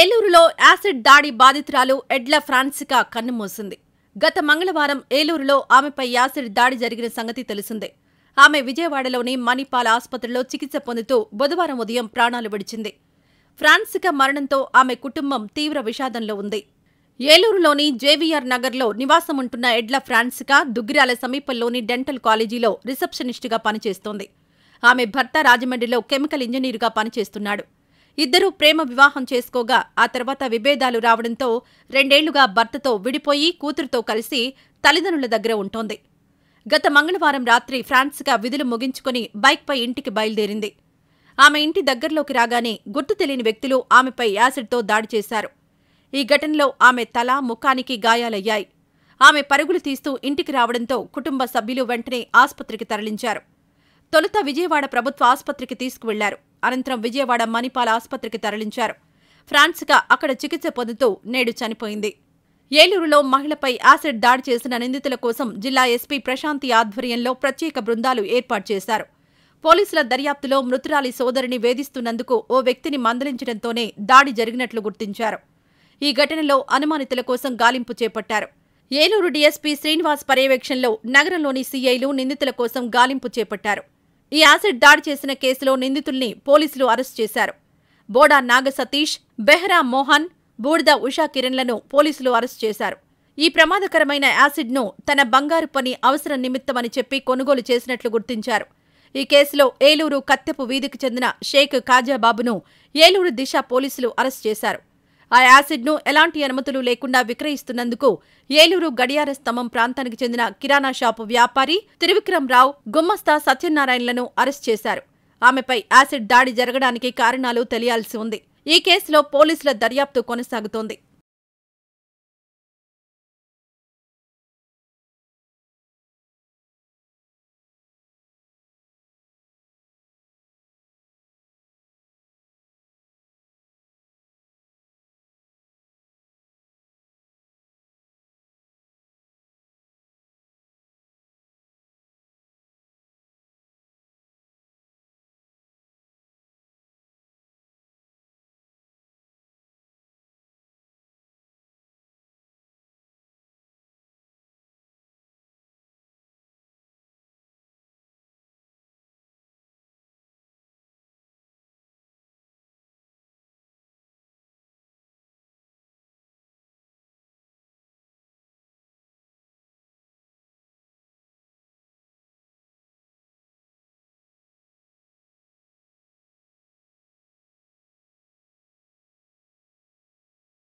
ఏలూరులో యాసిడ్ దాడి బాధితురాలు ఎడ్ల ఫ్రాన్సికా కన్నుమూసింది గత మంగళవారం ఏలూరులో ఆమెపై యాసిడ్ దాడి జరిగిన సంగతి తెలిసిందే ఆమె విజయవాడలోని మణిపాల్ ఆసుపత్రిలో చికిత్స పొందుతూ బుధవారం ఉదయం ప్రాణాలు విడిచింది ఫ్రాన్సిక మరణంతో ఆమె కుటుంబం తీవ్ర విషాదంలో ఉంది ఏలూరులోని జేవీఆర్ నగర్లో నివాసముంటున్న ఎడ్ల ఫ్రాన్సిక దుగ్గిరాల సమీపంలోని డెంటల్ కాలేజీలో రిసెప్షనిస్టుగా పనిచేస్తోంది ఆమె భర్త రాజమండ్రిలో కెమికల్ ఇంజనీరుగా పనిచేస్తున్నాడు ఇద్దరూ ప్రేమ వివాహం చేసుకోగా ఆ తర్వాత విభేదాలు రావడంతో రెండేళ్లుగా భర్తతో విడిపోయి కూతురుతో కలిసి తల్లిదండ్రుల దగ్గర ఉంటోంది గత మంగళవారం రాత్రి ఫ్రాన్స్గా విధులు ముగించుకుని బైక్పై ఇంటికి బయలుదేరింది ఆమె ఇంటి దగ్గరలోకి రాగానే గుర్తు తెలియని వ్యక్తులు ఆమెపై యాసిడ్తో దాడి చేశారు ఈ ఘటనలో ఆమె తల ముఖానికి గాయాలయ్యాయి ఆమె పరుగులు తీస్తూ ఇంటికి రావడంతో కుటుంబ సభ్యులు వెంటనే ఆసుపత్రికి తరలించారు తొలుత విజయవాడ ప్రభుత్వ ఆసుపత్రికి తీసుకువెళ్లారు అనంతరం విజయవాడ మణిపాల్ ఆసుపత్రికి తరలించారు ఫ్రాన్స్గా అక్కడ చికిత్స పొందుతూ నేడు చనిపోయింది ఏలూరులో మహిళపై యాసిడ్ దాడి చేసిన నిందితుల కోసం జిల్లా ఎస్పీ ప్రశాంతి ఆధ్వర్యంలో ప్రత్యేక బృందాలు ఏర్పాటు చేశారు పోలీసుల దర్యాప్తులో మృతురాలి సోదరిని వేధిస్తున్నందుకు ఓ వ్యక్తిని మందలించడంతోనే దాడి జరిగినట్లు గుర్తించారు ఈ ఘటనలో అనుమానితుల కోసం గాలింపు చేపట్టారు ఏలూరు డీఎస్పీ శ్రీనివాస్ పర్యవేక్షణలో నగరంలోని సీఐలు నిందితుల కోసం గాలింపు చేపట్టారు ఈ యాసిడ్ దాడి చేసిన కేసులో నిందితుల్ని పోలీసులు అరెస్ట్ చేశారు బోడా నాగ సతీష్ బెహ్రా మోహన్ బూడిద ఉషా కిరణ్లను పోలీసులు అరెస్ట్ చేశారు ఈ ప్రమాదకరమైన యాసిడ్ను తన బంగారు పని అవసరం నిమిత్తమని చెప్పి కొనుగోలు చేసినట్లు గుర్తించారు ఈ కేసులో ఏలూరు కత్తెపు వీధికి చెందిన షేక్ కాజాబాబును ఏలూరు దిశ పోలీసులు అరెస్ట్ చేశారు ఆ యాసిడ్ను ఎలాంటి అనుమతులు లేకుండా విక్రయిస్తున్నందుకు ఏలూరు గడియార స్తంభం ప్రాంతానికి చెందిన కిరాణా షాపు వ్యాపారి త్రివిక్రమరావు గుమ్మస్తా సత్యనారాయణలను అరెస్ట్ చేశారు ఆమెపై యాసిడ్ దాడి జరగడానికి కారణాలు తెలియాల్సి ఉంది ఈ కేసులో పోలీసుల దర్యాప్తు కొనసాగుతోంది